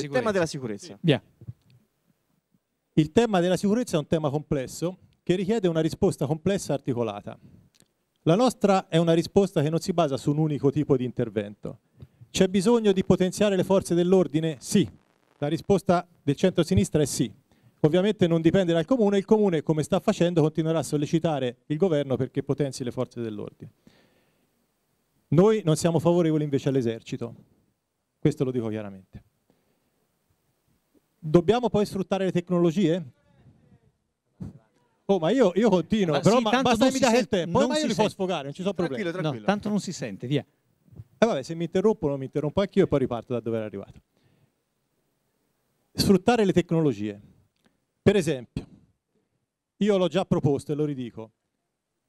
sicurezza. tema della sicurezza. Via. Il tema della sicurezza è un tema complesso che richiede una risposta complessa e articolata. La nostra è una risposta che non si basa su un unico tipo di intervento. C'è bisogno di potenziare le forze dell'ordine? Sì. La risposta del centro-sinistra è sì. Ovviamente non dipende dal comune, il comune come sta facendo continuerà a sollecitare il governo perché potenzi le forze dell'ordine. Noi non siamo favorevoli invece all'esercito, questo lo dico chiaramente. Dobbiamo poi sfruttare le tecnologie? Oh, ma io, io continuo, ma però sì, ma, basta che mi dai il tempo, poi ma io li sente. sfogare, non ci sono tranquillo, problemi. Tranquillo. No, tanto non si sente, via. E eh vabbè, se mi interrompono, mi interrompo anch'io e poi riparto da dove ero arrivato. Sfruttare le tecnologie. Per esempio, io l'ho già proposto e lo ridico,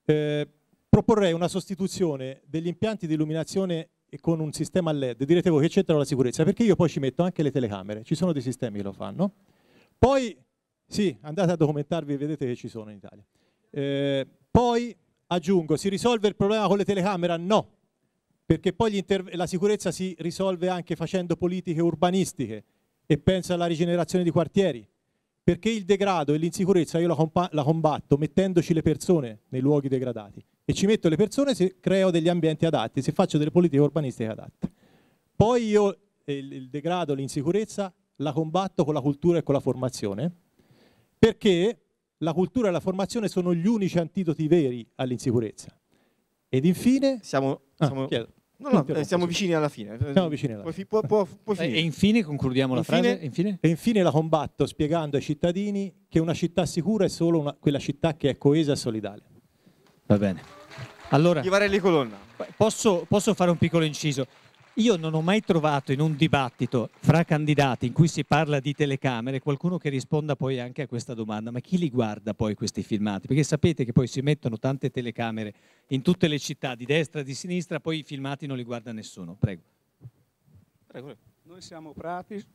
eh, proporrei una sostituzione degli impianti di illuminazione e con un sistema LED, direte voi che c'entra la sicurezza, perché io poi ci metto anche le telecamere, ci sono dei sistemi che lo fanno. Poi, sì, andate a documentarvi e vedete che ci sono in Italia. Eh, poi aggiungo, si risolve il problema con le telecamere? No, perché poi la sicurezza si risolve anche facendo politiche urbanistiche e penso alla rigenerazione di quartieri, perché il degrado e l'insicurezza io la, la combatto mettendoci le persone nei luoghi degradati e ci metto le persone se creo degli ambienti adatti, se faccio delle politiche urbanistiche adatte. Poi io eh, il degrado, l'insicurezza la combatto con la cultura e con la formazione, perché la cultura e la formazione sono gli unici antidoti veri all'insicurezza. Ed infine... Siamo, ah, no, no, eh, siamo vicini alla fine. Siamo vicini alla fine. Può, può, può e infine concludiamo infine, la frase. Infine? E infine la combatto spiegando ai cittadini che una città sicura è solo una, quella città che è coesa e solidale. Va bene. Allora, Colonna. Posso, posso fare un piccolo inciso? Io non ho mai trovato in un dibattito fra candidati in cui si parla di telecamere qualcuno che risponda poi anche a questa domanda, ma chi li guarda poi questi filmati? Perché sapete che poi si mettono tante telecamere in tutte le città, di destra e di sinistra, poi i filmati non li guarda nessuno. Prego. Prego. Noi siamo pratici,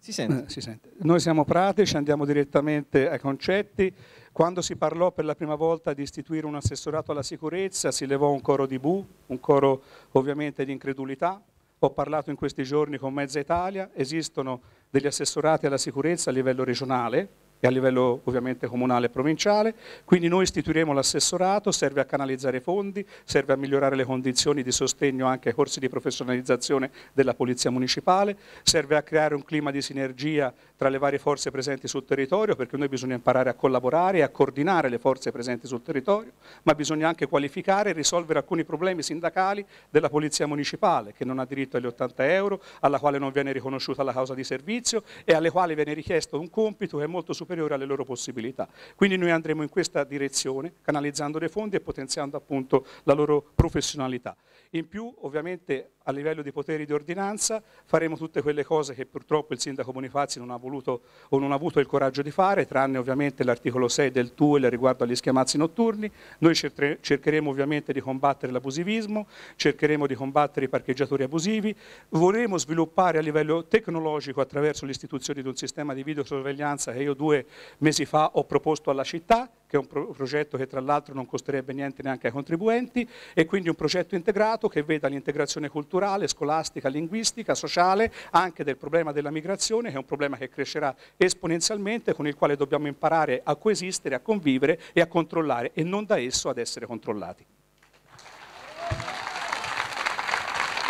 si sente? Eh, si sente. Noi siamo pratici, andiamo direttamente ai concetti. Quando si parlò per la prima volta di istituire un assessorato alla sicurezza, si levò un coro di bu, un coro ovviamente di incredulità. Ho parlato in questi giorni con Mezza Italia, esistono degli assessorati alla sicurezza a livello regionale, e a livello ovviamente comunale e provinciale. Quindi noi istituiremo l'assessorato, serve a canalizzare fondi, serve a migliorare le condizioni di sostegno anche ai corsi di professionalizzazione della Polizia Municipale, serve a creare un clima di sinergia tra le varie forze presenti sul territorio perché noi bisogna imparare a collaborare e a coordinare le forze presenti sul territorio, ma bisogna anche qualificare e risolvere alcuni problemi sindacali della Polizia Municipale che non ha diritto agli 80 euro, alla quale non viene riconosciuta la causa di servizio e alle quali viene richiesto un compito che è molto superiore superiore alle loro possibilità. Quindi noi andremo in questa direzione, canalizzando dei fondi e potenziando appunto la loro professionalità. In più ovviamente a livello di poteri di ordinanza, faremo tutte quelle cose che purtroppo il sindaco Bonifazzi non ha voluto o non ha avuto il coraggio di fare, tranne ovviamente l'articolo 6 del TUEL riguardo agli schiamazzi notturni, noi cercheremo ovviamente di combattere l'abusivismo, cercheremo di combattere i parcheggiatori abusivi, vorremmo sviluppare a livello tecnologico attraverso l'istituzione di un sistema di videosorveglianza che io due mesi fa ho proposto alla città, che è un, progetto che tra l'altro non costerebbe niente neanche ai contribuenti, e quindi un progetto integrato che veda l'integrazione culturale, scolastica, linguistica, sociale, anche del problema della migrazione, che è un problema che crescerà esponenzialmente, con il quale dobbiamo imparare a coesistere, a convivere e a controllare, e non da esso ad essere controllati.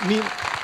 Mi...